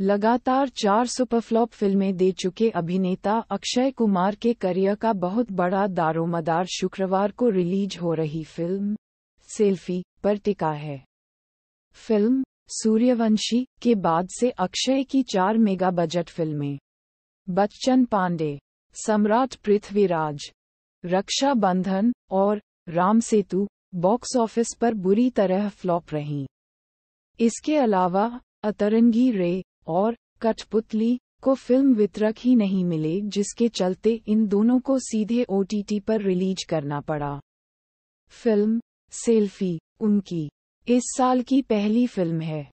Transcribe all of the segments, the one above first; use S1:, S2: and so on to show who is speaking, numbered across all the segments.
S1: लगातार चार सुपरफ्लॉप फिल्में दे चुके अभिनेता अक्षय कुमार के करियर का बहुत बड़ा दारोमदार शुक्रवार को रिलीज हो रही फिल्म सेल्फी पर टिका है फिल्म सूर्यवंशी के बाद से अक्षय की चार मेगा बजट फिल्में बच्चन पांडे सम्राट पृथ्वीराज रक्षा बंधन और राम सेतु बॉक्स ऑफिस पर बुरी तरह फ्लॉप रहीं इसके अलावा अतरंगी रे और कठपुतली को फिल्म वितरक ही नहीं मिले जिसके चलते इन दोनों को सीधे ओटीटी पर रिलीज करना पड़ा फिल्म सेल्फी उनकी इस साल की पहली फिल्म है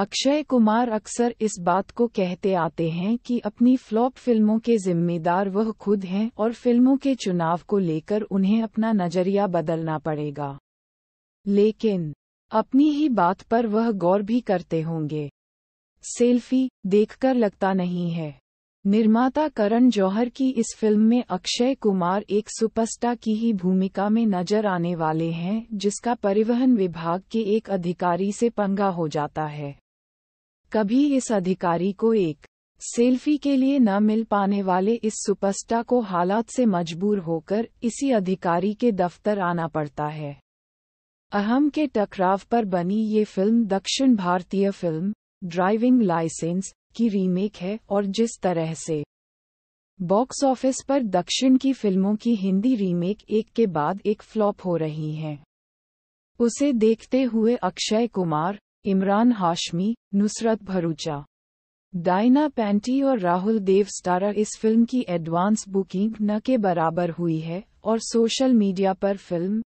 S1: अक्षय कुमार अक्सर इस बात को कहते आते हैं कि अपनी फ्लॉप फिल्मों के जिम्मेदार वह खुद हैं और फिल्मों के चुनाव को लेकर उन्हें अपना नजरिया बदलना पड़ेगा लेकिन अपनी ही बात पर वह गौर भी करते होंगे सेल्फी देखकर लगता नहीं है निर्माता करण जौहर की इस फिल्म में अक्षय कुमार एक सुपरस्टार की ही भूमिका में नजर आने वाले हैं जिसका परिवहन विभाग के एक अधिकारी से पंगा हो जाता है कभी इस अधिकारी को एक सेल्फी के लिए न मिल पाने वाले इस सुपरस्टार को हालात से मजबूर होकर इसी अधिकारी के दफ्तर आना पड़ता है अहम के टकराव पर बनी ये फिल्म दक्षिण भारतीय फिल्म ड्राइविंग लाइसेंस की रीमेक है और जिस तरह से बॉक्स ऑफिस पर दक्षिण की फिल्मों की हिंदी रीमेक एक के बाद एक फ्लॉप हो रही हैं उसे देखते हुए अक्षय कुमार इमरान हाशमी नुसरत भरूचा डायना पैंटी और राहुल देव स्टारर इस फिल्म की एडवांस बुकिंग न के बराबर हुई है और सोशल मीडिया पर फिल्म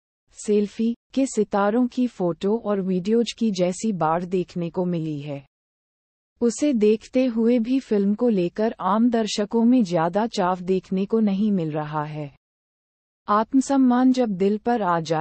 S1: सेल्फी के सितारों की फोटो और वीडियोज की जैसी बाढ़ देखने को मिली है उसे देखते हुए भी फिल्म को लेकर आम दर्शकों में ज्यादा चाव देखने को नहीं मिल रहा है आत्मसम्मान जब दिल पर आ जाए